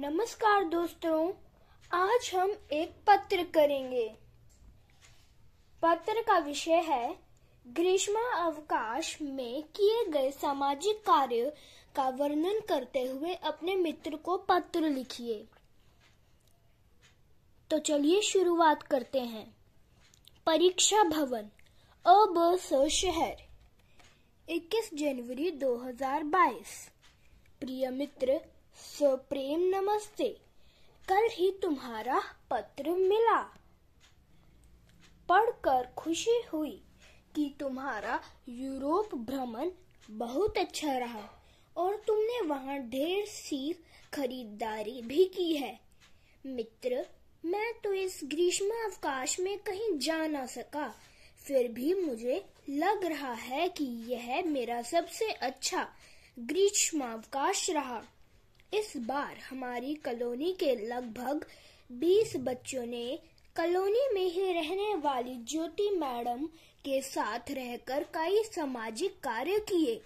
नमस्कार दोस्तों आज हम एक पत्र करेंगे पत्र का विषय है ग्रीष्म अवकाश में किए गए सामाजिक कार्य का वर्णन करते हुए अपने मित्र को पत्र लिखिए तो चलिए शुरुआत करते हैं परीक्षा भवन अब स शहर 21 जनवरी 2022 प्रिय मित्र सुप्रेम नमस्ते कल ही तुम्हारा पत्र मिला पढ़कर खुशी हुई कि तुम्हारा यूरोप भ्रमण बहुत अच्छा रहा और तुमने वहाँ ढेर सी खरीदारी भी की है मित्र मैं तो इस ग्रीष्म अवकाश में कहीं जा ना सका फिर भी मुझे लग रहा है कि यह मेरा सबसे अच्छा ग्रीष्मावकाश रहा इस बार हमारी कॉलोनी के लगभग 20 बच्चों ने कॉलोनी में ही रहने वाली ज्योति मैडम के साथ रहकर कई सामाजिक कार्य किए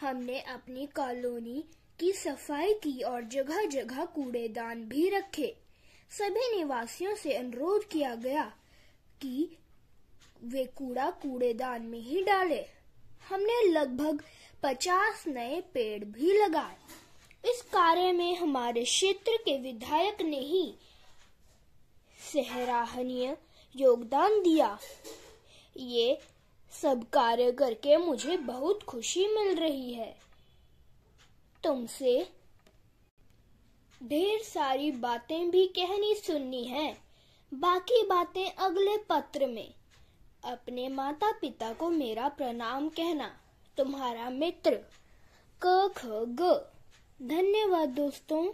हमने अपनी कॉलोनी की सफाई की और जगह जगह कूड़ेदान भी रखे सभी निवासियों से अनुरोध किया गया कि वे कूड़ा कूड़ेदान में ही डालें। हमने लगभग 50 नए पेड़ भी लगाए इस कार्य में हमारे क्षेत्र के विधायक ने ही सराहनीय योगदान दिया ये सब कार्य करके मुझे बहुत खुशी मिल रही है तुमसे ढेर सारी बातें भी कहनी सुननी है बाकी बातें अगले पत्र में अपने माता पिता को मेरा प्रणाम कहना तुम्हारा मित्र क ख ग धन्यवाद दोस्तों